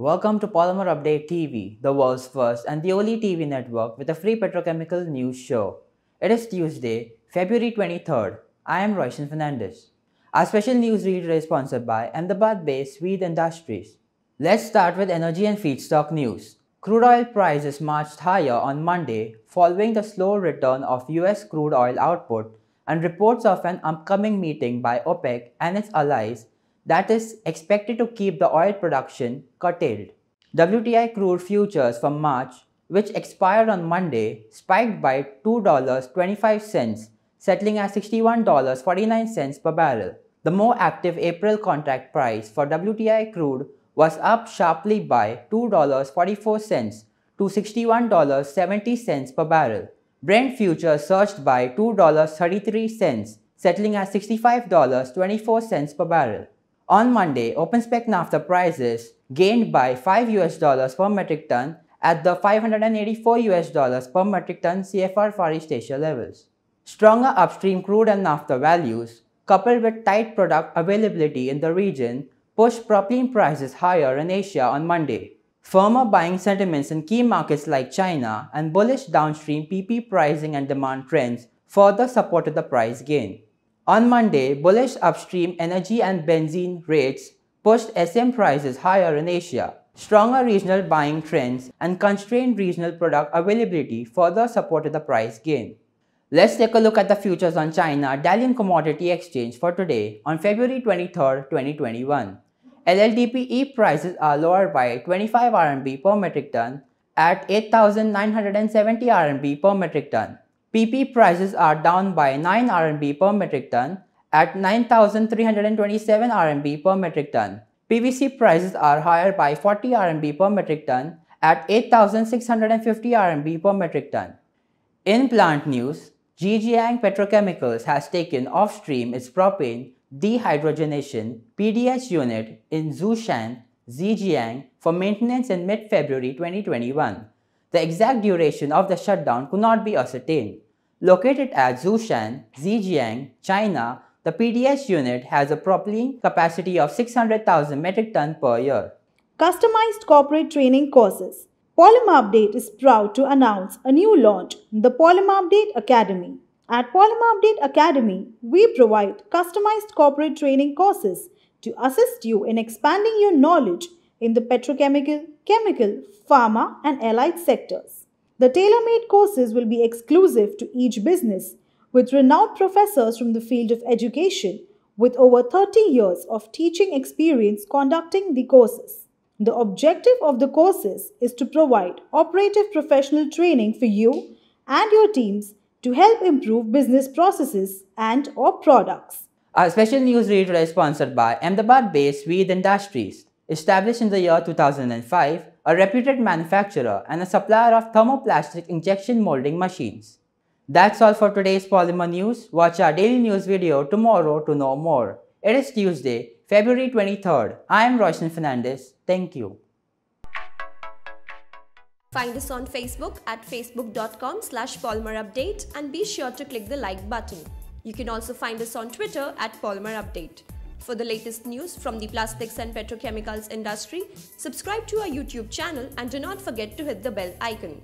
Welcome to Polymer Update TV, the world's first and the only TV network with a free petrochemical news show. It is Tuesday, February 23rd. I am Roshan Fernandez. Our special news reader is sponsored by Ahmedabad-based Sweet Industries. Let's start with energy and feedstock news. Crude oil prices marched higher on Monday following the slow return of US crude oil output and reports of an upcoming meeting by OPEC and its allies that is expected to keep the oil production curtailed. WTI crude futures for March, which expired on Monday, spiked by $2.25, settling at $61.49 per barrel. The more active April contract price for WTI crude was up sharply by $2.44 to $61.70 per barrel. Brent futures surged by $2.33, settling at $65.24 per barrel. On Monday, OpenSpec NAFTA prices gained by 5 US dollars per metric ton at the 584 US dollars per metric ton CFR Far East Asia levels. Stronger upstream crude and NAFTA values, coupled with tight product availability in the region, pushed propylene prices higher in Asia on Monday. Firmer buying sentiments in key markets like China and bullish downstream PP pricing and demand trends further supported the price gain. On Monday, bullish upstream energy and benzene rates pushed SM prices higher in Asia. Stronger regional buying trends and constrained regional product availability further supported the price gain. Let's take a look at the futures on China Dalian Commodity Exchange for today on February 23, 2021. LLDPE prices are lower by 25 RMB per metric ton at 8,970 RMB per metric ton. PP prices are down by 9 RMB per metric ton at 9,327 RMB per metric ton. PVC prices are higher by 40 RMB per metric ton at 8,650 RMB per metric ton. In plant news, Zhejiang Petrochemicals has taken off stream its propane dehydrogenation PDH unit in Zhushan, Zhejiang for maintenance in mid-February 2021. The exact duration of the shutdown could not be ascertained. Located at Zhoushan, Zhejiang, China, the PDS unit has a propylene capacity of 600,000 metric ton per year. Customized corporate training courses. Polymer Update is proud to announce a new launch, the Polymer Update Academy. At Polymer Update Academy, we provide customized corporate training courses to assist you in expanding your knowledge in the petrochemical, chemical, pharma and allied sectors. The tailor-made courses will be exclusive to each business with renowned professors from the field of education with over 30 years of teaching experience conducting the courses. The objective of the courses is to provide operative professional training for you and your teams to help improve business processes and or products. Our special news read is sponsored by Ahmedabad-based Veed Industries. Established in the year 2005, a reputed manufacturer and a supplier of thermoplastic injection molding machines. That's all for today's Polymer News. Watch our daily news video tomorrow to know more. It is Tuesday, February 23rd. I am Roshan Fernandez. Thank you. Find us on Facebook at facebook.com slash polymerupdate and be sure to click the like button. You can also find us on Twitter at polymerupdate. For the latest news from the plastics and petrochemicals industry, subscribe to our YouTube channel and do not forget to hit the bell icon.